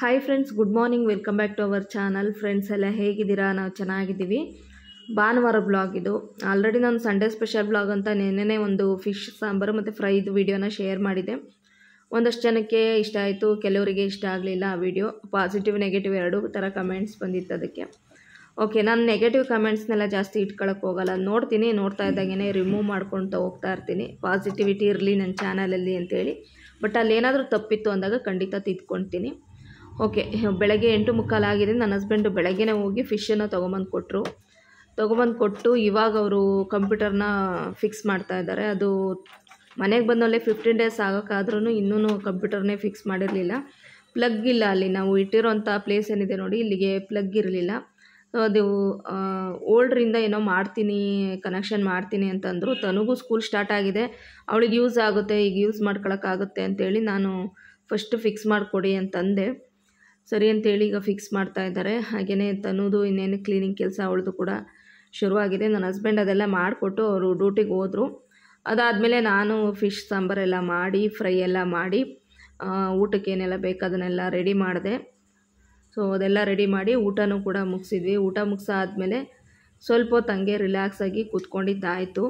hi friends good morning welcome back to our channel friends ಎಲ್ಲ ಹೇಗಿದ್ದೀರಾ ನಾವು ಚೆನ್ನಾಗಿದ್ದೀವಿ ಭಾನುವಾರ ಬ್ಲಾಗ್ ಇದು ಆಲ್ರೆಡಿ ನಾನು ಸಂಡೇ ಸ್ಪೆಷಲ್ ಬ್ಲಾಗ್ ಅಂತ ನಿನ್ನೆ ಒಂದು ಫಿಶ್ ಸಾಂಬಾರು ಮತ್ತು ಫ್ರೈದು ವೀಡಿಯೋನ ಶೇರ್ ಮಾಡಿದೆ ಒಂದಷ್ಟು ಜನಕ್ಕೆ ಇಷ್ಟ ಆಯಿತು ಕೆಲವರಿಗೆ ಇಷ್ಟ ಆಗಲಿಲ್ಲ ಆ ವಿಡಿಯೋ ಪಾಸಿಟಿವ್ ನೆಗೆಟಿವ್ ಎರಡು ಥರ ಕಮೆಂಟ್ಸ್ ಬಂದಿತ್ತು ಅದಕ್ಕೆ ಓಕೆ ನಾನು ನೆಗೆಟಿವ್ ಕಮೆಂಟ್ಸ್ನೆಲ್ಲ ಜಾಸ್ತಿ ಇಟ್ಕೊಳಕ್ಕೆ ಹೋಗಲ್ಲ ನೋಡ್ತೀನಿ ನೋಡ್ತಾ ಇದ್ದಾಗೇ ರಿಮೂವ್ ಮಾಡ್ಕೊಳ್ತಾ ಹೋಗ್ತಾ ಇರ್ತೀನಿ ಪಾಸಿಟಿವಿಟಿ ಇರಲಿ ನನ್ನ ಚಾನಲಲ್ಲಿ ಅಂತೇಳಿ ಬಟ್ ಅಲ್ಲೇನಾದರೂ ತಪ್ಪಿತ್ತು ಅಂದಾಗ ಖಂಡಿತ ತಿದ್ಕೊಳ್ತೀನಿ ಓಕೆ ಬೆಳಗ್ಗೆ ಎಂಟು ಮುಕ್ಕಾಲು ಆಗಿದೆ ನನ್ನ ಹಸ್ಬೆಂಡು ಬೆಳಗ್ಗೆನೇ ಹೋಗಿ ಫಿಶನ್ನು ತೊಗೊಂಬಂದು ಕೊಟ್ಟರು ತೊಗೊಂಬಂದು ಕೊಟ್ಟು ಇವಾಗ ಅವರು ಕಂಪ್ಯೂಟರ್ನ ಫಿಕ್ಸ್ ಮಾಡ್ತಾ ಇದ್ದಾರೆ ಅದು ಮನೆಗೆ ಬಂದಲ್ಲೇ ಫಿಫ್ಟೀನ್ ಡೇಸ್ ಆಗೋಕ್ಕಾದ್ರೂ ಇನ್ನೂ ಕಂಪ್ಯೂಟರ್ನೇ ಫಿಕ್ಸ್ ಮಾಡಿರಲಿಲ್ಲ ಪ್ಲಗ್ ಇಲ್ಲ ಅಲ್ಲಿ ನಾವು ಇಟ್ಟಿರೋಂಥ ಪ್ಲೇಸ್ ಏನಿದೆ ನೋಡಿ ಇಲ್ಲಿಗೆ ಪ್ಲಗ್ ಇರಲಿಲ್ಲ ಅದು ಓಲ್ಡ್ರಿಂದ ಏನೋ ಮಾಡ್ತೀನಿ ಕನೆಕ್ಷನ್ ಮಾಡ್ತೀನಿ ಅಂತಂದರು ತನಗೂ ಸ್ಕೂಲ್ ಸ್ಟಾರ್ಟ್ ಆಗಿದೆ ಅವಳಿಗೆ ಯೂಸ್ ಆಗುತ್ತೆ ಈಗ ಯೂಸ್ ಮಾಡ್ಕೊಳಕ್ಕಾಗುತ್ತೆ ಅಂತೇಳಿ ನಾನು ಫಸ್ಟ್ ಫಿಕ್ಸ್ ಮಾಡಿಕೊಡಿ ಅಂತಂದೆ ಸರಿ ಅಂತೇಳಿ ಈಗ ಫಿಕ್ಸ್ ಮಾಡ್ತಾ ಇದ್ದಾರೆ ಹಾಗೆಯೇ ತನ್ನೋದು ಇನ್ನೇನು ಕ್ಲೀನಿಂಗ್ ಕೆಲಸ ಅವಳದು ಕೂಡ ಶುರುವಾಗಿದೆ ನನ್ನ ಹಸ್ಬೆಂಡ್ ಅದೆಲ್ಲ ಮಾಡಿಕೊಟ್ಟು ಅವರು ಡ್ಯೂಟಿಗೆ ಹೋದರು ಅದಾದಮೇಲೆ ನಾನು ಫಿಶ್ ಸಾಂಬಾರೆಲ್ಲ ಮಾಡಿ ಫ್ರೈ ಎಲ್ಲ ಮಾಡಿ ಊಟಕ್ಕೆ ಏನೆಲ್ಲ ಬೇಕು ಅದನ್ನೆಲ್ಲ ರೆಡಿ ಮಾಡಿದೆ ಸೊ ಅದೆಲ್ಲ ರೆಡಿ ಮಾಡಿ ಊಟನೂ ಕೂಡ ಮುಗಿಸಿದ್ವಿ ಊಟ ಮುಗಿಸಾದ್ಮೇಲೆ ಸ್ವಲ್ಪ ತಂಗೆ ರಿಲ್ಯಾಕ್ಸ್ ಆಗಿ ಕೂತ್ಕೊಂಡಿದ್ದಾಯಿತು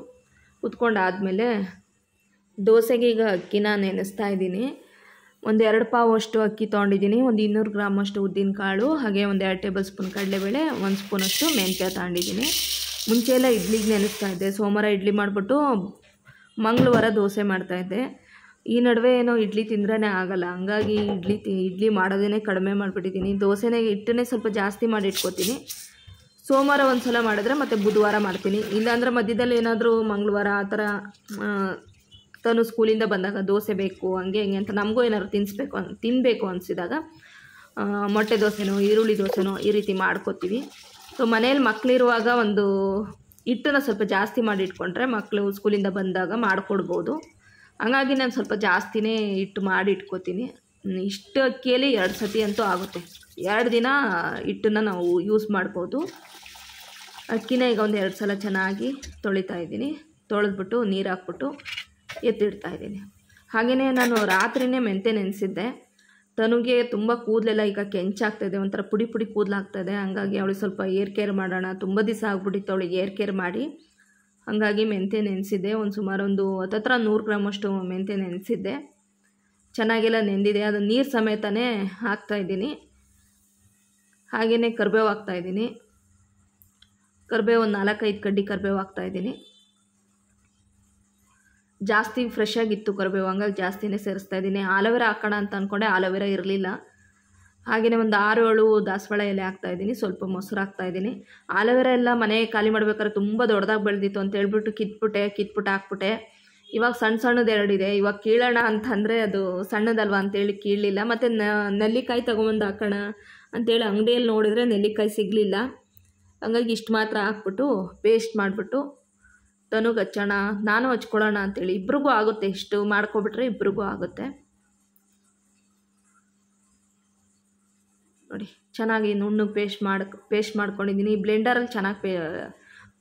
ಕೂತ್ಕೊಂಡಾದಮೇಲೆ ದೋಸೆಗೆ ಈಗ ಅಕ್ಕಿನ ನೆನೆಸ್ತಾ ಇದ್ದೀನಿ ಒಂದು ಎರಡು ಪಾವು ಅಷ್ಟು ಅಕ್ಕಿ ತೊಗೊಂಡಿದ್ದೀನಿ ಒಂದು ಇನ್ನೂರು ಗ್ರಾಮ್ ಅಷ್ಟು ಉದ್ದಿನ ಕಾಳು ಹಾಗೆ ಒಂದು ಎರಡು ಟೇಬಲ್ ಸ್ಪೂನ್ ಕಡಲೆಬೇಳೆ ಒಂದು ಸ್ಪೂನಷ್ಟು ಮೆಂತ್ಯ ತೊಗೊಂಡಿದ್ದೀನಿ ಎಲ್ಲ ಇಡ್ಲಿಗೆ ನೆನೆಸ್ತಾ ಇದ್ದೆ ಸೋಮವಾರ ಇಡ್ಲಿ ಮಾಡಿಬಿಟ್ಟು ಮಂಗಳವಾರ ದೋಸೆ ಮಾಡ್ತಾಯಿದ್ದೆ ಈ ನಡುವೆ ಏನೋ ಇಡ್ಲಿ ತಿಂದ್ರೇ ಆಗಲ್ಲ ಹಂಗಾಗಿ ಇಡ್ಲಿ ತಿ ಇಡ್ಲಿ ಮಾಡೋದೇ ಕಡಿಮೆ ಮಾಡಿಬಿಟ್ಟಿದ್ದೀನಿ ದೋಸೆನೇ ಹಿಟ್ಟನ್ನೇ ಸ್ವಲ್ಪ ಜಾಸ್ತಿ ಮಾಡಿ ಇಟ್ಕೋತೀನಿ ಸೋಮವಾರ ಒಂದು ಸಲ ಮಾಡಿದ್ರೆ ಮತ್ತು ಬುಧವಾರ ಮಾಡ್ತೀನಿ ಇಲ್ಲಾಂದರೆ ಮಧ್ಯದಲ್ಲಿ ಏನಾದರೂ ಮಂಗಳವಾರ ಆ ಥರ ತಾನು ಸ್ಕೂಲಿಂದ ಬಂದಾಗ ದೋಸೆ ಬೇಕು ಹಂಗೆ ಹಂಗೆ ಅಂತ ನಮಗೂ ಏನಾದ್ರು ತಿನ್ನಿಸ್ಬೇಕು ಅನ್ ತಿನ್ನಬೇಕು ಅನಿಸಿದಾಗ ಮೊಟ್ಟೆ ದೋಸೆನೋ ಈರುಳ್ಳಿ ದೋಸೆನೋ ಈ ರೀತಿ ಮಾಡ್ಕೋತೀವಿ ಸೊ ಮನೇಲಿ ಮಕ್ಕಳಿರುವಾಗ ಒಂದು ಹಿಟ್ಟನ್ನು ಸ್ವಲ್ಪ ಜಾಸ್ತಿ ಮಾಡಿ ಇಟ್ಕೊಂಡ್ರೆ ಮಕ್ಕಳು ಸ್ಕೂಲಿಂದ ಬಂದಾಗ ಮಾಡಿಕೊಡ್ಬೋದು ಹಾಗಾಗಿ ನಾನು ಸ್ವಲ್ಪ ಜಾಸ್ತಿನೇ ಹಿಟ್ಟು ಮಾಡಿ ಇಟ್ಕೋತೀನಿ ಇಷ್ಟು ಅಕ್ಕಿಯಲ್ಲಿ ಎರಡು ಸತಿ ಅಂತೂ ಆಗುತ್ತೆ ಎರಡು ದಿನ ಹಿಟ್ಟನ್ನು ನಾವು ಯೂಸ್ ಮಾಡ್ಬೋದು ಅಕ್ಕಿನ ಈಗ ಒಂದು ಎರಡು ಸಲ ಚೆನ್ನಾಗಿ ತೊಳಿತಾ ಇದ್ದೀನಿ ತೊಳೆದ್ಬಿಟ್ಟು ನೀರು ಹಾಕ್ಬಿಟ್ಟು ಎತ್ತಿಡ್ತಾ ಇದ್ದೀನಿ ಹಾಗೆಯೇ ನಾನು ರಾತ್ರಿಯೇ ಮೆಂತೆ ನೆನೆಸಿದ್ದೆ ತನಗೆ ತುಂಬ ಕೂದಲೆಲ್ಲ ಈಗ ಕೆಂಚಾಗ್ತಾಯಿದೆ ಒಂಥರ ಪುಡಿ ಪುಡಿ ಕೂದಲಾಗ್ತಾಯಿದೆ ಹಾಗಾಗಿ ಅವಳಿಗೆ ಸ್ವಲ್ಪ ಏರ್ ಕೇರ್ ಮಾಡೋಣ ತುಂಬ ದಿವಸ ಆಗ್ಬಿಟ್ಟಿತ್ತು ಅವಳಿಗೆ ಏರ್ ಕೇರ್ ಮಾಡಿ ಹಾಗಾಗಿ ಮೆಂತೆ ನೆನೆಸಿದ್ದೆ ಒಂದು ಒಂದು ಹತ್ತತ್ರ ನೂರು ಗ್ರಾಮಷ್ಟು ಮೆಂತೆ ನೆನೆಸಿದ್ದೆ ಚೆನ್ನಾಗೆಲ್ಲ ನೆಂದಿದೆ ಅದು ನೀರು ಸಮೇತನೇ ಹಾಕ್ತಾಯಿದ್ದೀನಿ ಹಾಗೆಯೇ ಕರ್ಬೇವು ಹಾಕ್ತಾಯಿದ್ದೀನಿ ಕರ್ಬೇವು ಒಂದು ನಾಲ್ಕೈದು ಕಡ್ಡಿ ಕರ್ಬೇವು ಹಾಕ್ತಾಯಿದ್ದೀನಿ ಜಾಸ್ತಿ ಫ್ರೆಶ್ ಆಗಿತ್ತು ಕರಿಬೇವು ಹಂಗಾಗಿ ಜಾಸ್ತಿನೇ ಸೇರಿಸ್ತಾ ಇದ್ದೀನಿ ಆಲೋವೆರಾ ಹಾಕೋಣ ಅಂತ ಅಂದ್ಕೊಂಡೆ ಆಲೋವೆರಾ ಇರಲಿಲ್ಲ ಹಾಗೆಯೇ ಒಂದು ಆರು ಏಳು ದಾಸವಾಳ ಎಲೆ ಇದ್ದೀನಿ ಸ್ವಲ್ಪ ಮೊಸರು ಹಾಕ್ತಾಯಿದ್ದೀನಿ ಆಲೋವೆರಾ ಎಲ್ಲ ಮನೆ ಖಾಲಿ ಮಾಡ್ಬೇಕಾದ್ರೆ ತುಂಬ ದೊಡ್ಡದಾಗಿ ಬೆಳೆದಿತ್ತು ಅಂತ ಹೇಳ್ಬಿಟ್ಟು ಕಿತ್ಬಿಟ್ಟೆ ಕಿತ್ಬಿಟ್ಟು ಹಾಕ್ಬಿಟ್ಟೆ ಇವಾಗ ಸಣ್ಣ ಸಣ್ಣದ ಎರಡಿದೆ ಇವಾಗ ಕೀಳೋಣ ಅಂತಂದರೆ ಅದು ಸಣ್ಣದಲ್ವಾ ಅಂತೇಳಿ ಕೀಳಲಿಲ್ಲ ಮತ್ತು ನೆಲ್ಲಿಕಾಯಿ ತೊಗೊಂಬಂದು ಹಾಕೋಣ ಅಂತೇಳಿ ಅಂಗಡಿಯಲ್ಲಿ ನೋಡಿದರೆ ನೆಲ್ಲಿಕಾಯಿ ಸಿಗಲಿಲ್ಲ ಹಂಗಾಗಿ ಇಷ್ಟು ಮಾತ್ರ ಹಾಕ್ಬಿಟ್ಟು ಪೇಸ್ಟ್ ಮಾಡಿಬಿಟ್ಟು ತನುಗೆ ಹಚ್ಚೋಣ ನಾನು ಹಚ್ಕೊಳ್ಳೋಣ ಅಂತೇಳಿ ಇಬ್ರಿಗೂ ಆಗುತ್ತೆ ಇಷ್ಟು ಮಾಡ್ಕೊಬಿಟ್ರೆ ಇಬ್ರಿಗೂ ಆಗುತ್ತೆ ನೋಡಿ ಚೆನ್ನಾಗಿ ನುಣ್ಣಗೆ ಪೇಸ್ಟ್ ಮಾಡಿ ಪೇಸ್ಟ್ ಮಾಡ್ಕೊಂಡಿದ್ದೀನಿ ಬ್ಲೆಂಡರಲ್ಲಿ ಚೆನ್ನಾಗಿ ಪೇ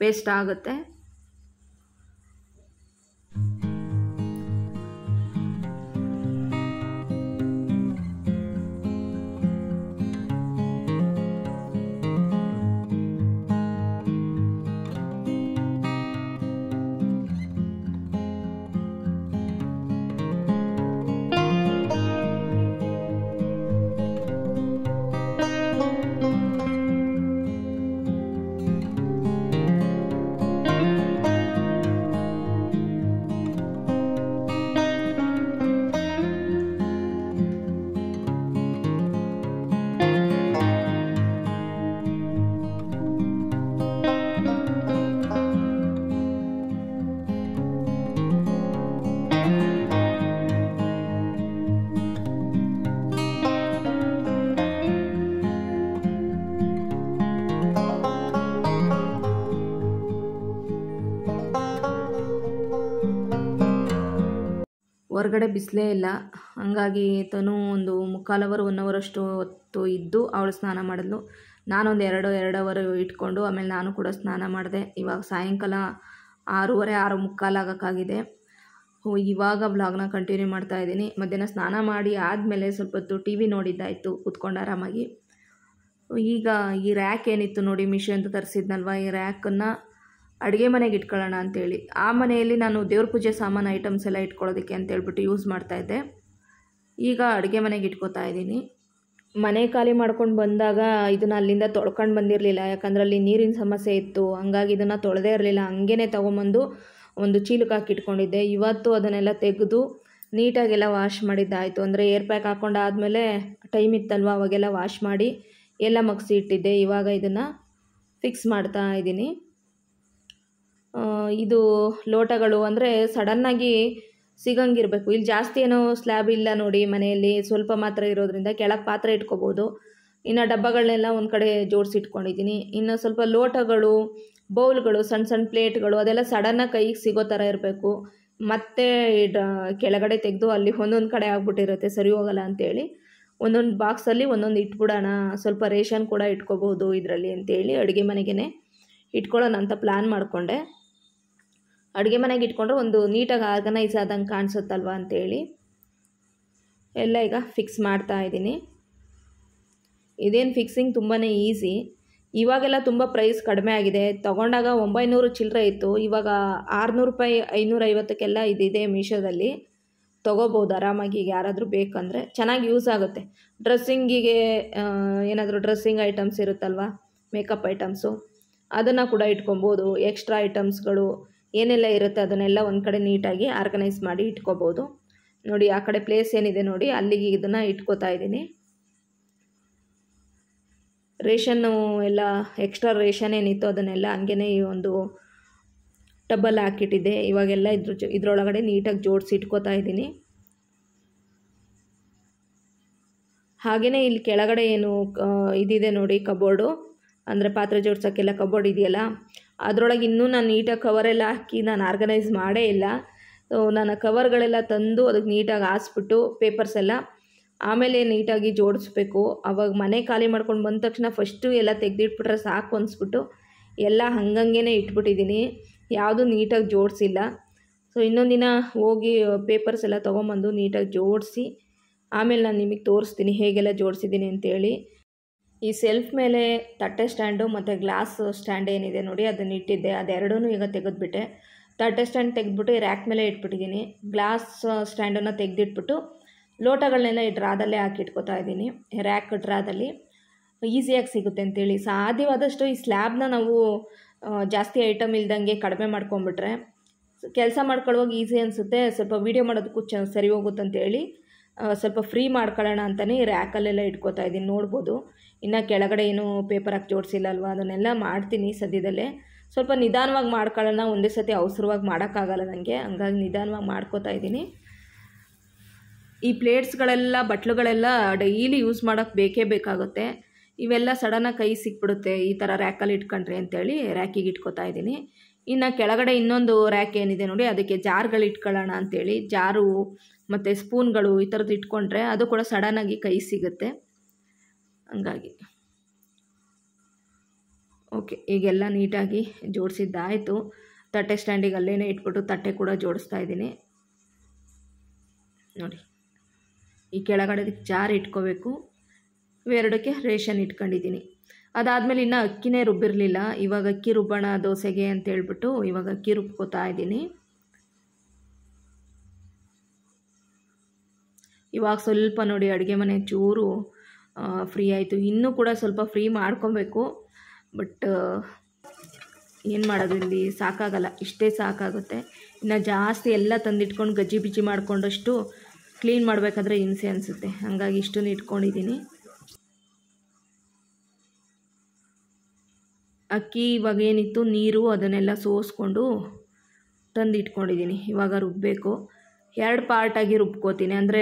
ಪೇಸ್ಟ್ ಆಗುತ್ತೆ ಹೊರಗಡೆ ಬಿಸಿಲೇ ಇಲ್ಲ ಹಾಗಾಗಿ ತನು ಒಂದು ಮುಕ್ಕಾಲು ಅವರ್ ಒನ್ ಅವರ್ ಅಷ್ಟು ಹೊತ್ತು ಇದ್ದು ಅವಳು ಸ್ನಾನ ಮಾಡಲು ನಾನೊಂದು ಎರಡು ಎರಡು ಅವರ್ ಇಟ್ಕೊಂಡು ಆಮೇಲೆ ನಾನು ಕೂಡ ಸ್ನಾನ ಮಾಡಿದೆ ಇವಾಗ ಸಾಯಂಕಾಲ ಆರೂವರೆ ಆರು ಮುಕ್ಕಾಲು ಆಗೋಕ್ಕಾಗಿದೆ ಇವಾಗ ಬ್ಲಾಗ್ನ ಕಂಟಿನ್ಯೂ ಮಾಡ್ತಾ ಇದ್ದೀನಿ ಮಧ್ಯಾಹ್ನ ಸ್ನಾನ ಮಾಡಿ ಆದಮೇಲೆ ಸ್ವಲ್ಪ ಹೊತ್ತು ಟಿ ವಿ ನೋಡಿದ್ದಾಯಿತು ಕೂತ್ಕೊಂಡು ಆರಾಮಾಗಿ ಈಗ ಈ ರ್ಯಾಕ್ ಏನಿತ್ತು ನೋಡಿ ಮಿಷನ್ ಅಂತ ತರಿಸಿದ್ನಲ್ವ ಈ ರ್ಯಾಕನ್ನು ಅಡುಗೆ ಮನೆಗೆ ಇಟ್ಕೊಳ್ಳೋಣ ಅಂತೇಳಿ ಆ ಮನೆಯಲ್ಲಿ ನಾನು ದೇವ್ರ ಪೂಜೆ ಸಾಮಾನು ಐಟಮ್ಸ್ ಎಲ್ಲ ಇಟ್ಕೊಳ್ಳೋದಕ್ಕೆ ಅಂತೇಳ್ಬಿಟ್ಟು ಯೂಸ್ ಮಾಡ್ತಾಯಿದ್ದೆ ಈಗ ಅಡುಗೆ ಮನೆಗೆ ಇಟ್ಕೋತಾ ಇದ್ದೀನಿ ಮನೆ ಖಾಲಿ ಮಾಡ್ಕೊಂಡು ಬಂದಾಗ ಇದನ್ನು ಅಲ್ಲಿಂದ ತೊಳ್ಕೊಂಡು ಬಂದಿರಲಿಲ್ಲ ಯಾಕಂದ್ರೆ ಅಲ್ಲಿ ನೀರಿನ ಸಮಸ್ಯೆ ಇತ್ತು ಹಂಗಾಗಿ ಇದನ್ನು ತೊಳೆದೇ ಇರಲಿಲ್ಲ ಹಂಗೇ ತೊಗೊಂಬಂದು ಒಂದು ಚೀಲಕ್ಕೆ ಹಾಕಿಟ್ಕೊಂಡಿದ್ದೆ ಇವತ್ತು ಅದನ್ನೆಲ್ಲ ತೆಗೆದು ನೀಟಾಗೆಲ್ಲ ವಾಶ್ ಮಾಡಿದ್ದಾಯಿತು ಅಂದರೆ ಏರ್ ಪ್ಯಾಕ್ ಹಾಕೊಂಡಾದಮೇಲೆ ಟೈಮ್ ಇತ್ತಲ್ವ ಅವಾಗೆಲ್ಲ ವಾಶ್ ಮಾಡಿ ಎಲ್ಲ ಮಗ್ಸಿ ಇಟ್ಟಿದ್ದೆ ಇವಾಗ ಇದನ್ನು ಫಿಕ್ಸ್ ಮಾಡ್ತಾ ಇದ್ದೀನಿ ಇದು ಲೋಟಗಳು ಅಂದರೆ ಸಡನ್ನಾಗಿ ಸಿಗಂಗಿರಬೇಕು ಇಲ್ಲಿ ಜಾಸ್ತಿ ಏನೋ ಸ್ಲ್ಯಾಬ್ ಇಲ್ಲ ನೋಡಿ ಮನೆಯಲ್ಲಿ ಸ್ವಲ್ಪ ಮಾತ್ರ ಇರೋದ್ರಿಂದ ಕೆಳಗೆ ಪಾತ್ರೆ ಇಟ್ಕೋಬೋದು ಇನ್ನು ಡಬ್ಬಗಳನ್ನೆಲ್ಲ ಒಂದು ಕಡೆ ಜೋಡಿಸಿ ಇಟ್ಕೊಂಡಿದ್ದೀನಿ ಇನ್ನು ಸ್ವಲ್ಪ ಲೋಟಗಳು ಬೌಲ್ಗಳು ಸಣ್ಣ ಸಣ್ಣ ಪ್ಲೇಟ್ಗಳು ಅದೆಲ್ಲ ಸಡನ್ನಾಗಿ ಕೈಗೆ ಸಿಗೋ ಥರ ಇರಬೇಕು ಮತ್ತೆ ಕೆಳಗಡೆ ತೆಗೆದು ಅಲ್ಲಿ ಒಂದೊಂದು ಕಡೆ ಆಗ್ಬಿಟ್ಟಿರುತ್ತೆ ಸರಿ ಹೋಗಲ್ಲ ಅಂತೇಳಿ ಒಂದೊಂದು ಬಾಕ್ಸಲ್ಲಿ ಒಂದೊಂದು ಇಟ್ಬಿಡೋಣ ಸ್ವಲ್ಪ ರೇಷನ್ ಕೂಡ ಇಟ್ಕೋಬೋದು ಇದರಲ್ಲಿ ಅಂತೇಳಿ ಅಡುಗೆ ಮನೆಗೇ ಇಟ್ಕೊಳ್ಳೋಣ ಅಂತ ಪ್ಲ್ಯಾನ್ ಮಾಡಿಕೊಂಡೆ ಅಡುಗೆ ಮನೆಗೆ ಇಟ್ಕೊಂಡ್ರೆ ಒಂದು ನೀಟಾಗಿ ಆರ್ಗನೈಸ್ ಆದಂಗೆ ಕಾಣಿಸುತ್ತಲ್ವ ಅಂಥೇಳಿ ಎಲ್ಲ ಈಗ ಫಿಕ್ಸ್ ಮಾಡ್ತಾ ಇದ್ದೀನಿ ಇದೇನು ಫಿಕ್ಸಿಂಗ್ ತುಂಬಾ ಈಸಿ ಇವಾಗೆಲ್ಲ ತುಂಬ ಪ್ರೈಸ್ ಕಡಿಮೆ ಆಗಿದೆ ತೊಗೊಂಡಾಗ ಒಂಬೈನೂರು ಚಿಲ್ಲರೆ ಇತ್ತು ಇವಾಗ ಆರುನೂರು ರೂಪಾಯಿ ಐನೂರೈವತ್ತಕ್ಕೆಲ್ಲ ಇದಿದೆ ಮೀಶೋದಲ್ಲಿ ತೊಗೋಬೋದು ಆರಾಮಾಗಿ ಈಗ ಯಾರಾದರೂ ಬೇಕಂದರೆ ಚೆನ್ನಾಗಿ ಯೂಸ್ ಆಗುತ್ತೆ ಡ್ರೆಸ್ಸಿಂಗಿಗೆ ಏನಾದರೂ ಡ್ರೆಸ್ಸಿಂಗ್ ಐಟಮ್ಸ್ ಇರುತ್ತಲ್ವ ಮೇಕಪ್ ಐಟಮ್ಸು ಅದನ್ನು ಕೂಡ ಇಟ್ಕೊಬೋದು ಎಕ್ಸ್ಟ್ರಾ ಐಟಮ್ಸ್ಗಳು ಏನೆಲ್ಲ ಇರುತ್ತೆ ಅದನ್ನೆಲ್ಲ ಒಂದು ಕಡೆ ನೀಟಾಗಿ ಆರ್ಗನೈಸ್ ಮಾಡಿ ಇಟ್ಕೋಬೋದು ನೋಡಿ ಆ ಕಡೆ ಪ್ಲೇಸ್ ಏನಿದೆ ನೋಡಿ ಅಲ್ಲಿಗೆ ಇದನ್ನು ಇಟ್ಕೋತಾ ಇದ್ದೀನಿ ರೇಷನ್ನು ಎಲ್ಲ ಎಕ್ಸ್ಟ್ರಾ ರೇಷನ್ ಏನಿತ್ತು ಅದನ್ನೆಲ್ಲ ಹಂಗೆನೇ ಈ ಒಂದು ಟಬ್ಬಲ್ಲಿ ಹಾಕಿಟ್ಟಿದ್ದೆ ಇವಾಗೆಲ್ಲ ಇದ್ರ ಜೊ ಇದರೊಳಗಡೆ ನೀಟಾಗಿ ಜೋಡಿಸಿ ಇಟ್ಕೋತಾ ಇದ್ದೀನಿ ಹಾಗೆಯೇ ಇಲ್ಲಿ ಕೆಳಗಡೆ ಏನು ಇದಿದೆ ನೋಡಿ ಕಬೋರ್ಡು ಅಂದರೆ ಪಾತ್ರೆ ಜೋಡ್ಸೋಕ್ಕೆಲ್ಲ ಕಬೋರ್ಡ್ ಇದೆಯಲ್ಲ ಅದರೊಳಗೆ ಇನ್ನೂ ನಾನು ನೀಟಾಗಿ ಕವರೆಲ್ಲ ಹಾಕಿ ನಾನು ಆರ್ಗನೈಸ್ ಮಾಡೇ ಇಲ್ಲ ನಾನು ಕವರ್ಗಳೆಲ್ಲ ತಂದು ಅದಕ್ಕೆ ನೀಟಾಗಿ ಹಾಸ್ಬಿಟ್ಟು ಪೇಪರ್ಸ್ ಎಲ್ಲ ಆಮೇಲೆ ನೀಟಾಗಿ ಜೋಡಿಸ್ಬೇಕು ಅವಾಗ ಮನೆ ಖಾಲಿ ಮಾಡ್ಕೊಂಡು ಬಂದ ತಕ್ಷಣ ಫಸ್ಟು ಎಲ್ಲ ತೆಗೆದಿಟ್ಬಿಟ್ರೆ ಸಾಕು ಅನಿಸ್ಬಿಟ್ಟು ಎಲ್ಲ ಹಂಗಂಗೆ ಇಟ್ಬಿಟ್ಟಿದ್ದೀನಿ ಯಾವುದೂ ನೀಟಾಗಿ ಜೋಡಿಸಿಲ್ಲ ಸೊ ಇನ್ನೊಂದಿನ ಹೋಗಿ ಪೇಪರ್ಸ್ ಎಲ್ಲ ತೊಗೊಂಬಂದು ನೀಟಾಗಿ ಜೋಡಿಸಿ ಆಮೇಲೆ ನಾನು ನಿಮಗೆ ತೋರಿಸ್ತೀನಿ ಹೇಗೆಲ್ಲ ಜೋಡಿಸಿದ್ದೀನಿ ಅಂತೇಳಿ ಈ ಸೆಲ್ಫ್ ಮೇಲೆ ತಟ್ಟೆ ಸ್ಟ್ಯಾಂಡು ಮತ್ತು ಗ್ಲಾಸ್ ಸ್ಟ್ಯಾಂಡ್ ಏನಿದೆ ನೋಡಿ ಅದನ್ನ ಇಟ್ಟಿದ್ದೆ ಅದೆರಡೂ ಈಗ ತೆಗೆದುಬಿಟ್ಟೆ ತಟ್ಟೆ ಸ್ಟ್ಯಾಂಡ್ ತೆಗೆದ್ಬಿಟ್ಟು ಈ ರ್ಯಾಕ್ ಮೇಲೆ ಇಟ್ಬಿಟ್ಟಿದ್ದೀನಿ ಗ್ಲಾಸ್ ಸ್ಟ್ಯಾಂಡನ್ನು ತೆಗೆದಿಟ್ಬಿಟ್ಟು ಲೋಟಗಳನ್ನೆಲ್ಲ ಈ ಡ್ರಾದಲ್ಲೇ ಹಾಕಿ ಇಟ್ಕೋತಾ ಇದ್ದೀನಿ ರ್ಯಾಕ್ ಡ್ರಾದಲ್ಲಿ ಈಸಿಯಾಗಿ ಸಿಗುತ್ತೆ ಅಂತೇಳಿ ಸಾಧ್ಯವಾದಷ್ಟು ಈ ಸ್ಲ್ಯಾಬ್ನ ನಾವು ಜಾಸ್ತಿ ಐಟಮ್ ಇಲ್ದಂಗೆ ಕಡಿಮೆ ಮಾಡ್ಕೊಂಬಿಟ್ರೆ ಕೆಲಸ ಮಾಡ್ಕೊಳ್ಳುವಾಗ ಈಸಿ ಅನಿಸುತ್ತೆ ಸ್ವಲ್ಪ ವೀಡಿಯೋ ಮಾಡೋದಕ್ಕೂ ಚ ಸರಿ ಹೋಗುತ್ತೆ ಸ್ವಲ್ಪ ಫ್ರೀ ಮಾಡ್ಕೊಳ್ಳೋಣ ಅಂತಲೇ ರ್ಯಾಕಲ್ಲೆಲ್ಲ ಇಟ್ಕೋತಾ ಇದ್ದೀನಿ ನೋಡ್ಬೋದು ಇನ್ನು ಕೆಳಗಡೆ ಏನು ಪೇಪರ್ ಹಾಕಿ ಜೋಡಿಸಿಲ್ಲ ಅಲ್ವಾ ಅದನ್ನೆಲ್ಲ ಮಾಡ್ತೀನಿ ಸದ್ಯದಲ್ಲೇ ಸ್ವಲ್ಪ ನಿಧಾನವಾಗಿ ಮಾಡ್ಕೊಳ್ಳೋಣ ಒಂದೇ ಸತಿ ಅವಸರವಾಗಿ ಮಾಡೋಕ್ಕಾಗಲ್ಲ ನನಗೆ ಹಂಗಾಗಿ ನಿಧಾನವಾಗಿ ಮಾಡ್ಕೋತಾ ಇದ್ದೀನಿ ಈ ಪ್ಲೇಟ್ಸ್ಗಳೆಲ್ಲ ಬಟ್ಲುಗಳೆಲ್ಲ ಡೈಲಿ ಯೂಸ್ ಮಾಡೋಕ್ಕೆ ಬೇಕೇ ಬೇಕಾಗುತ್ತೆ ಇವೆಲ್ಲ ಸಡನ್ನಾಗಿ ಕೈ ಸಿಕ್ಬಿಡುತ್ತೆ ಈ ಥರ ರ್ಯಾಕಲ್ಲಿ ಇಟ್ಕೊಂಡ್ರಿ ಅಂತೇಳಿ ರ್ಯಾಕಿಗೆ ಇಟ್ಕೋತಾ ಇದ್ದೀನಿ ಇನ್ನು ಕೆಳಗಡೆ ಇನ್ನೊಂದು ರ್ಯಾಕ್ ಏನಿದೆ ನೋಡಿ ಅದಕ್ಕೆ ಜಾರ್ಗಳು ಇಟ್ಕೊಳ್ಳೋಣ ಅಂತೇಳಿ ಜಾರು ಮತ್ತು ಸ್ಪೂನ್ಗಳು ಈ ಥರದ್ದು ಇಟ್ಕೊಂಡ್ರೆ ಅದು ಕೂಡ ಸಡನ್ನಾಗಿ ಕೈ ಸಿಗುತ್ತೆ ಹಂಗಾಗಿ ಓಕೆ ಈಗೆಲ್ಲ ನೀಟಾಗಿ ಜೋಡಿಸಿದ್ದಾಯಿತು ತಟ್ಟೆ ಸ್ಟ್ಯಾಂಡಿಗೆ ಅಲ್ಲೇ ಇಟ್ಬಿಟ್ಟು ತಟ್ಟೆ ಕೂಡ ಜೋಡಿಸ್ತಾ ಇದ್ದೀನಿ ನೋಡಿ ಈ ಕೆಳಗಡೆ ಚಾರ್ ಇಟ್ಕೋಬೇಕು ಇವೆರಡಕ್ಕೆ ರೇಷನ್ ಇಟ್ಕೊಂಡಿದ್ದೀನಿ ಅದಾದಮೇಲೆ ಇನ್ನೂ ಅಕ್ಕಿನೇ ರುಬ್ಬಿರಲಿಲ್ಲ ಇವಾಗ ಅಕ್ಕಿ ರುಬ್ಬೋಣ ದೋಸೆಗೆ ಅಂತ ಇವಾಗ ಅಕ್ಕಿ ರುಬ್ಕೋತಾ ಇದ್ದೀನಿ ಇವಾಗ ಸ್ವಲ್ಪ ನೋಡಿ ಅಡುಗೆ ಮನೆ ಚೂರು ಫ್ರೀ ಆಯಿತು ಇನ್ನೂ ಕೂಡ ಸ್ವಲ್ಪ ಫ್ರೀ ಮಾಡ್ಕೊಬೇಕು ಬಟ್ ಏನು ಮಾಡೋದು ಇಲ್ಲಿ ಸಾಕಾಗಲ್ಲ ಇಷ್ಟೇ ಸಾಕಾಗುತ್ತೆ ಇನ್ನು ಜಾಸ್ತಿ ಎಲ್ಲ ತಂದಿಟ್ಕೊಂಡು ಗಜ್ಜಿ ಬಿಜ್ಜಿ ಮಾಡಿಕೊಂಡಷ್ಟು ಕ್ಲೀನ್ ಮಾಡಬೇಕಾದ್ರೆ ಹಿಂಸೆ ಅನಿಸುತ್ತೆ ಹಾಗಾಗಿ ಇಷ್ಟನ್ನು ಇಟ್ಕೊಂಡಿದ್ದೀನಿ ಅಕ್ಕಿ ಇವಾಗ ಏನಿತ್ತು ನೀರು ಅದನ್ನೆಲ್ಲ ಸೋಸ್ಕೊಂಡು ತಂದು ಇಟ್ಕೊಂಡಿದ್ದೀನಿ ಇವಾಗ ರುಬ್ಬಬೇಕು ಎರಡು ಪಾರ್ಟಾಗಿ ರುಬ್ಕೋತೀನಿ ಅಂದರೆ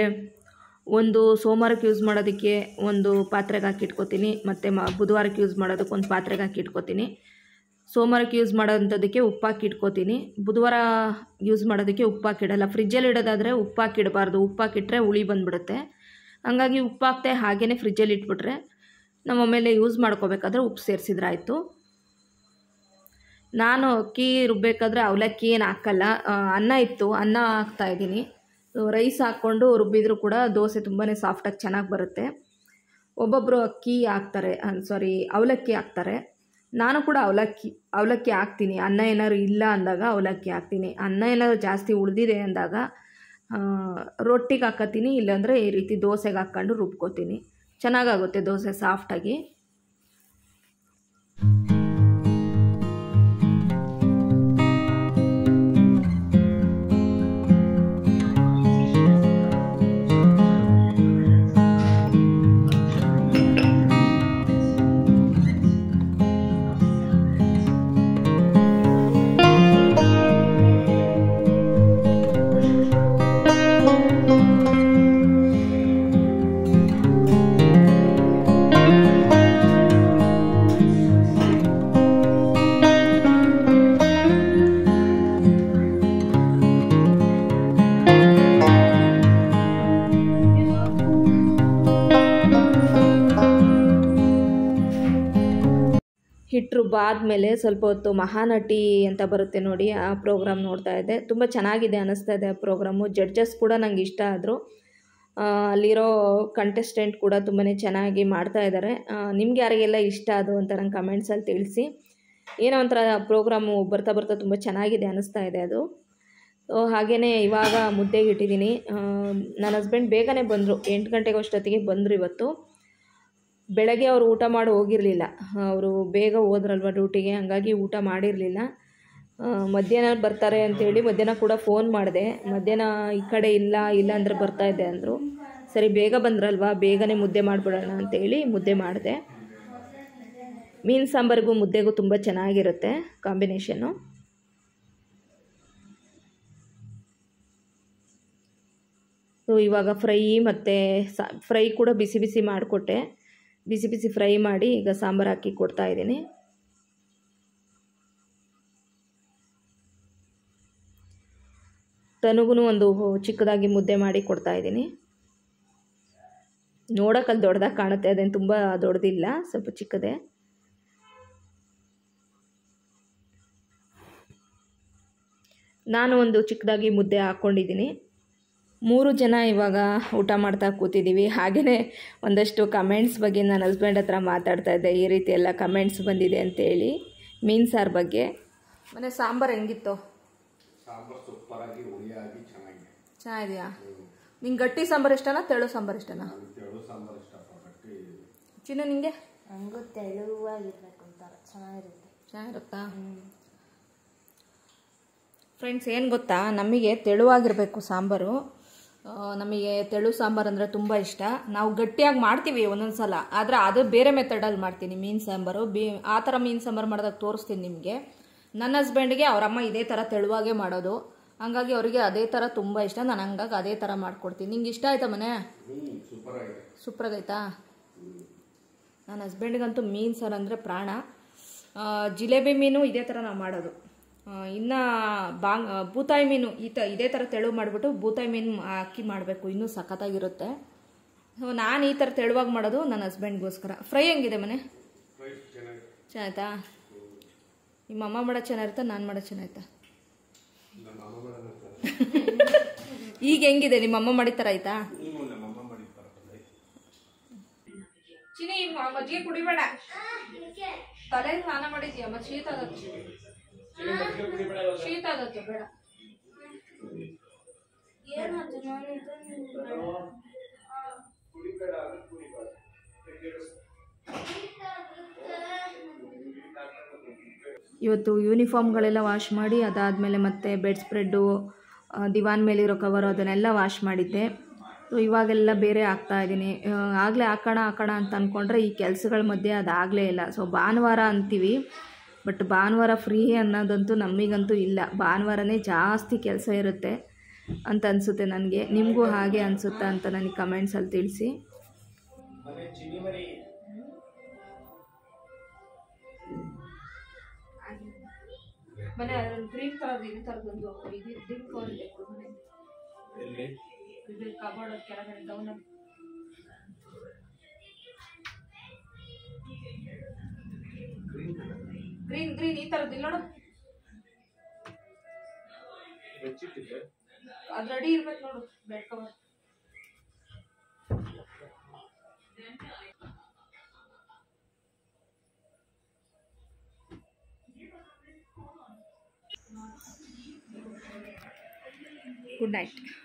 ಒಂದು ಸೋಮವಾರಕ್ಕೆ ಯೂಸ್ ಮಾಡೋದಕ್ಕೆ ಒಂದು ಪಾತ್ರೆಗೆ ಹಾಕಿಟ್ಕೋತೀನಿ ಮತ್ತು ಮ ಬುಧವಾರಕ್ಕೆ ಯೂಸ್ ಮಾಡೋದಕ್ಕೆ ಒಂದು ಪಾತ್ರೆಗೆ ಹಾಕಿಟ್ಕೋತೀನಿ ಸೋಮವಾರಕ್ಕೆ ಯೂಸ್ ಹಾಕಿ ಉಪ್ಪಾಕಿಟ್ಕೋತೀನಿ ಬುಧವಾರ ಯೂಸ್ ಮಾಡೋದಕ್ಕೆ ಉಪ್ಪಾಕಿಡಲ್ಲ ಫ್ರಿಜ್ಜಲ್ಲಿ ಇಡೋದಾದರೆ ಉಪ್ಪಾಕಿಡಬಾರ್ದು ಉಪ್ಪಾಕಿಟ್ರೆ ಹುಳಿ ಬಂದುಬಿಡುತ್ತೆ ಉಪ್ಪು ಹಾಕ್ತೆ ಹಾಗೇ ಫ್ರಿಜ್ಜಲ್ಲಿ ಇಟ್ಬಿಟ್ರೆ ನಮ್ಮ ಮೇಲೆ ಯೂಸ್ ಮಾಡ್ಕೋಬೇಕಾದ್ರೆ ಉಪ್ಪು ಸೇರಿಸಿದ್ರೆ ಆಯಿತು ನಾನು ಅಕ್ಕಿ ರುಬ್ಬೇಕಾದ್ರೆ ಅವಲಕ್ಕಿ ಏನು ಹಾಕಲ್ಲ ಅನ್ನ ಇತ್ತು ಅನ್ನ ಹಾಕ್ತಾಯಿದ್ದೀನಿ ರೈಸ್ ಹಾಕ್ಕೊಂಡು ರುಬ್ಬಿದ್ರು ಕೂಡ ದೋಸೆ ತುಂಬಾ ಸಾಫ್ಟಾಗಿ ಚೆನ್ನಾಗಿ ಬರುತ್ತೆ ಒಬ್ಬೊಬ್ಬರು ಅಕ್ಕಿ ಹಾಕ್ತಾರೆ ಸಾರಿ ಅವಲಕ್ಕಿ ಹಾಕ್ತಾರೆ ನಾನು ಕೂಡ ಅವಲಕ್ಕಿ ಅವಲಕ್ಕಿ ಹಾಕ್ತೀನಿ ಅನ್ನ ಏನಾದ್ರು ಇಲ್ಲ ಅಂದಾಗ ಅವಲಕ್ಕಿ ಹಾಕ್ತೀನಿ ಅನ್ನ ಏನಾದ್ರು ಜಾಸ್ತಿ ಉಳಿದಿದೆ ಅಂದಾಗ ರೊಟ್ಟಿಗೆ ಹಾಕತ್ತೀನಿ ಇಲ್ಲಾಂದರೆ ಈ ರೀತಿ ದೋಸೆಗೆ ಹಾಕ್ಕೊಂಡು ರುಬ್ಕೋತೀನಿ ಚೆನ್ನಾಗಾಗುತ್ತೆ ದೋಸೆ ಸಾಫ್ಟಾಗಿ ಹಿಟ್ಟು ಮೇಲೆ ಸ್ವಲ್ಪ ಹೊತ್ತು ಮಹಾನಟಿ ಅಂತ ಬರುತ್ತೆ ನೋಡಿ ಆ ಪ್ರೋಗ್ರಾಮ್ ನೋಡ್ತಾ ಇದ್ದೆ ತುಂಬ ಚೆನ್ನಾಗಿದೆ ಅನ್ನಿಸ್ತಾ ಇದೆ ಆ ಪ್ರೋಗ್ರಾಮು ಜಡ್ಜಸ್ ಕೂಡ ನಂಗೆ ಇಷ್ಟ ಆದರು ಅಲ್ಲಿರೋ ಕಂಟೆಸ್ಟೆಂಟ್ ಕೂಡ ತುಂಬಾ ಚೆನ್ನಾಗಿ ಮಾಡ್ತಾ ಇದ್ದಾರೆ ನಿಮ್ಗೆ ಯಾರಿಗೆಲ್ಲ ಇಷ್ಟ ಅದು ಅಂತ ನಂಗೆ ಕಮೆಂಟ್ಸಲ್ಲಿ ತಿಳಿಸಿ ಏನೋ ಒಂಥರ ಪ್ರೋಗ್ರಾಮು ಬರ್ತಾ ಬರ್ತಾ ತುಂಬ ಚೆನ್ನಾಗಿದೆ ಅನ್ನಿಸ್ತಾ ಇದೆ ಅದು ಹಾಗೆಯೇ ಇವಾಗ ಮುದ್ದೆಗೆ ಇಟ್ಟಿದ್ದೀನಿ ನನ್ನ ಹಸ್ಬೆಂಡ್ ಬೇಗನೆ ಬಂದರು ಎಂಟು ಗಂಟೆಗೆ ಅಷ್ಟೊತ್ತಿಗೆ ಬಂದರು ಇವತ್ತು ಬೆಳಗ್ಗೆ ಅವರು ಊಟ ಮಾಡಿ ಹೋಗಿರಲಿಲ್ಲ ಅವರು ಬೇಗ ಹೋದ್ರಲ್ವ ಡ್ಯೂಟಿಗೆ ಹಾಗಾಗಿ ಊಟ ಮಾಡಿರಲಿಲ್ಲ ಮಧ್ಯಾಹ್ನ ಬರ್ತಾರೆ ಅಂಥೇಳಿ ಮಧ್ಯಾಹ್ನ ಕೂಡ ಫೋನ್ ಮಾಡಿದೆ ಮಧ್ಯಾಹ್ನ ಈ ಕಡೆ ಇಲ್ಲ ಇಲ್ಲ ಅಂದರೆ ಬರ್ತಾಯಿದ್ದೆ ಅಂದರು ಸರಿ ಬೇಗ ಬಂದ್ರಲ್ವಾ ಬೇಗನೆ ಮುದ್ದೆ ಮಾಡಿಬಿಡೋಣ ಅಂಥೇಳಿ ಮುದ್ದೆ ಮಾಡಿದೆ ಮೀನು ಸಾಂಬಾರಿಗೂ ಮುದ್ದೆಗೂ ತುಂಬ ಚೆನ್ನಾಗಿರುತ್ತೆ ಕಾಂಬಿನೇಷನ್ನು ಸೊ ಇವಾಗ ಫ್ರೈ ಮತ್ತು ಸಾ ಫ್ರೈ ಕೂಡ ಬಿಸಿ ಬಿಸಿ ಮಾಡಿಕೊಟ್ಟೆ ಬಿಸಿ ಬಿಸಿ ಫ್ರೈ ಮಾಡಿ ಈಗ ಸಾಂಬಾರು ಹಾಕಿ ಕೊಡ್ತಾ ಇದ್ದೀನಿ ತನಗೂ ಒಂದು ಚಿಕ್ಕದಾಗಿ ಮುದ್ದೆ ಮಾಡಿ ಕೊಡ್ತಾ ಇದ್ದೀನಿ ನೋಡೋಕ್ಕಲ್ಲಿ ದೊಡ್ಡದಾಗಿ ಕಾಣುತ್ತೆ ಅದೇನು ತುಂಬ ದೊಡ್ಡದಿಲ್ಲ ಸ್ವಲ್ಪ ಚಿಕ್ಕದೆ ನಾನು ಒಂದು ಚಿಕ್ಕದಾಗಿ ಮುದ್ದೆ ಹಾಕ್ಕೊಂಡಿದ್ದೀನಿ ಮೂರು ಜನ ಇವಾಗ ಊಟ ಮಾಡ್ತಾ ಕೂತಿದ್ದೀವಿ ಹಾಗೆಯೇ ಒಂದಷ್ಟು ಕಮೆಂಟ್ಸ್ ಬಗ್ಗೆ ನನ್ನ ಹಸ್ಬೆಂಡ್ ಹತ್ರ ಮಾತಾಡ್ತಾ ಇದ್ದೆ ಈ ರೀತಿ ಎಲ್ಲ ಕಮೆಂಟ್ಸ್ ಬಂದಿದೆ ಅಂತೇಳಿ ಮೀನು ಸಾರು ಬಗ್ಗೆ ಮನೆ ಸಾಂಬಾರು ಹೆಂಗಿತ್ತು ಚೆನ್ನಾಗಿದೆಯಾ ನಿಂಗೆ ಗಟ್ಟಿ ಸಾಂಬಾರು ಇಷ್ಟನಾ ತೆಳು ಸಾಂಬಾರು ಇಷ್ಟನಾ ಚಿನ್ನ ನಿಂಗೆ ಚೆನ್ನಾಗಿರುತ್ತೆ ಚೆನ್ನಾಗಿರುತ್ತಾ ಫ್ರೆಂಡ್ಸ್ ಏನು ಗೊತ್ತಾ ನಮಗೆ ತೆಳುವಾಗಿರಬೇಕು ಸಾಂಬಾರು ನಮಗೆ ತೆಳು ಸಾಂಬಾರು ಅಂದರೆ ತುಂಬ ಇಷ್ಟ ನಾವು ಗಟ್ಟಿಯಾಗಿ ಮಾಡ್ತೀವಿ ಒಂದೊಂದು ಸಲ ಆದರೆ ಅದು ಬೇರೆ ಮೆಥಡಲ್ಲಿ ಮಾಡ್ತೀನಿ ಮೀನು ಸಾಂಬಾರು ಬೀ ಆ ಥರ ಮೀನು ಸಾಂಬಾರು ಮಾಡಿದಾಗ ತೋರಿಸ್ತೀನಿ ನಿಮಗೆ ನನ್ನ ಹಸ್ಬೆಂಡ್ಗೆ ಅವರಮ್ಮ ಇದೇ ಥರ ತೆಳುವಾಗೆ ಮಾಡೋದು ಹಂಗಾಗಿ ಅವರಿಗೆ ಅದೇ ಥರ ತುಂಬ ಇಷ್ಟ ನಾನು ಹಂಗಾಗಿ ಅದೇ ಥರ ಮಾಡಿಕೊಡ್ತೀನಿ ನಿಂಗೆ ಇಷ್ಟ ಆಯ್ತಾ ಮನೆ ಸೂಪರಾಗೈತಾ ನನ್ನ ಹಸ್ಬೆಂಡ್ಗಂತೂ ಮೀನು ಸಾರು ಅಂದರೆ ಪ್ರಾಣ ಜಿಲೇಬಿ ಮೀನು ಇದೇ ಥರ ನಾವು ಮಾಡೋದು ಇನ್ನು ಬಾಂಗ್ ಬೂತಾಯಿ ಮೀನು ಈ ತ ಇದೇ ಥರ ತೆಳು ಮಾಡಿಬಿಟ್ಟು ಬೂತಾಯಿ ಮೀನು ಅಕ್ಕಿ ಮಾಡಬೇಕು ಇನ್ನೂ ಸಖತ್ತಾಗಿರುತ್ತೆ ಸೊ ನಾನು ಈ ಥರ ತೆಳುವಾಗಿ ಮಾಡೋದು ನನ್ನ ಹಸ್ಬೆಂಡ್ಗೋಸ್ಕರ ಫ್ರೈ ಹೆಂಗಿದೆ ಮನೆ ಚೆನ್ನಾಯ್ತಾ ನಿಮ್ಮ ಅಮ್ಮ ಮಾಡೋ ಚೆನ್ನಾಗಿರುತ್ತಾ ನಾನು ಮಾಡೋ ಚೆನ್ನಾಯ್ತಾ ಈಗ ಹೆಂಗಿದೆ ನಿಮ್ಮ ಅಮ್ಮ ಮಾಡಿದ ಥರ ಆಯ್ತಾ ಚಿನಿ ಮಜ್ಜಿಗೆ ಕುಡಿಬೇಡ ತಲೆ ಸ್ನಾನ ಮಾಡಿದ್ಯಾ ಮಜ್ಜಿಗೆ ತಗೋ ಶೀತ ಬೇಡ ಇವತ್ತು ಯೂನಿಫಾರ್ಮ್ಗಳೆಲ್ಲ ವಾಶ್ ಮಾಡಿ ಅದಾದಮೇಲೆ ಮತ್ತೆ ಬೆಡ್ ಸ್ಪ್ರೆಡ್ಡು ದಿವಾನ್ ಮೇಲಿರೋ ಕವರು ಅದನ್ನೆಲ್ಲ ವಾಶ್ ಮಾಡಿದ್ದೆ ಸೊ ಇವಾಗೆಲ್ಲ ಬೇರೆ ಆಗ್ತಾ ಇದ್ದೀನಿ ಆಗಲೇ ಹಾಕೋಣ ಹಾಕೋಣ ಅಂತ ಅಂದ್ಕೊಂಡ್ರೆ ಈ ಕೆಲಸಗಳ ಮಧ್ಯೆ ಅದಾಗಲೇ ಇಲ್ಲ ಸೊ ಭಾನುವಾರ ಅಂತೀವಿ ಬಟ್ ಭಾನುವಾರ ಫ್ರೀ ಅನ್ನೋದಂತೂ ನಮಗಂತೂ ಇಲ್ಲ ಭಾನುವಾರನೇ ಜಾಸ್ತಿ ಕೆಲಸ ಇರುತ್ತೆ ಅಂತ ಅನಿಸುತ್ತೆ ನನಗೆ ನಿಮಗೂ ಹಾಗೆ ಅನಿಸುತ್ತಾ ಅಂತ ನನಗೆ ಕಮೆಂಟ್ಸಲ್ಲಿ ತಿಳಿಸಿ ಗ್ರೀನ್ ಗ್ರೀನ್ ಈ ತರದ್ದು ನೋಡು ಅದು ರೆಡಿ ಇರ್ಬೇಕು ನೋಡು ಬೆಡ್ ಕವರ್ ಗುಡ್ ನೈಟ್